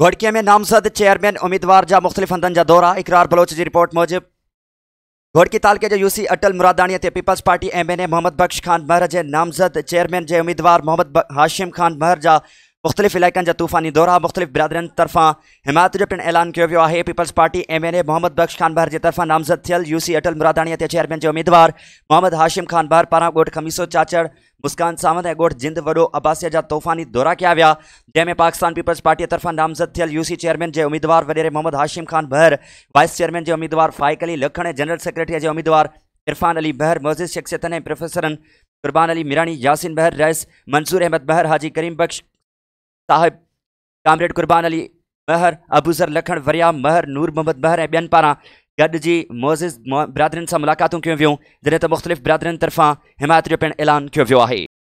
गोडकिया में नामजद चेयरमैन उम्मीदवार जहाँ मुख्तलिफ हंदन जहाँ दौरा इकरार बलोच की रिपोर्ट मुजिब गोडकी तालके जो यूसी अटल मुरादानी के People's Party M N A Mohammad Bakhsh Khan Mahar के नामजद चेयरमैन के उम्मीदवार मोहम्मद हाशिम खान महर जहाँ मुख्तलिफ़ इलाक जा तूफ़ानी दौरा मुख्तलिफ़ बिरादरनि तरफा हिमायत जो पिण ऐलान किया वो है People's Party M N A Mohammad Bakhsh Khan Bahar के तरफा नामज़द थियल यूसी अटल मुरादानी के चेयरमैन के उम्मीदवार मोहम्मद हाशिम खान बहर पारा गोठ खमीसो चाचड़ मुस्कान सामद एगोट जिंद अबासिया अब्बासिया तूफ़ानी दौरा किया वह जैमें पाकिस्तान पीपल्स पार्टी तरफा नामज़द थियल यूसी चेयरमैन के उम्मीदवार वडेरे मोहम्मद हाशिम खान बहर वाइस चेयरमैन के उम्मीदवार फ़ाइक अली लखण जनरल सेक्रेटरी के उम्मीदवार इरफान अली बहर मोजिद शख्सियत ने प्रोफेसर क़ुरबान अली मिरानी यासिन बहर रैस मंसूर अहमद बहर हाजी करीम बख्श साहिब कामरेड क़ुरबान अली महर अबूज़र लखण वरिया महर नूर मोहम्मद महर एन पारा गॾिजी मौज़िज़ ब्रादरनि सां मुलाक़ातूं कयूं वियूं जॾहिं त मुख़्तलिफ़ ब्रादरनि तर्फ़ां हिमायत जो पिणु ऐलान कयो वियो आहे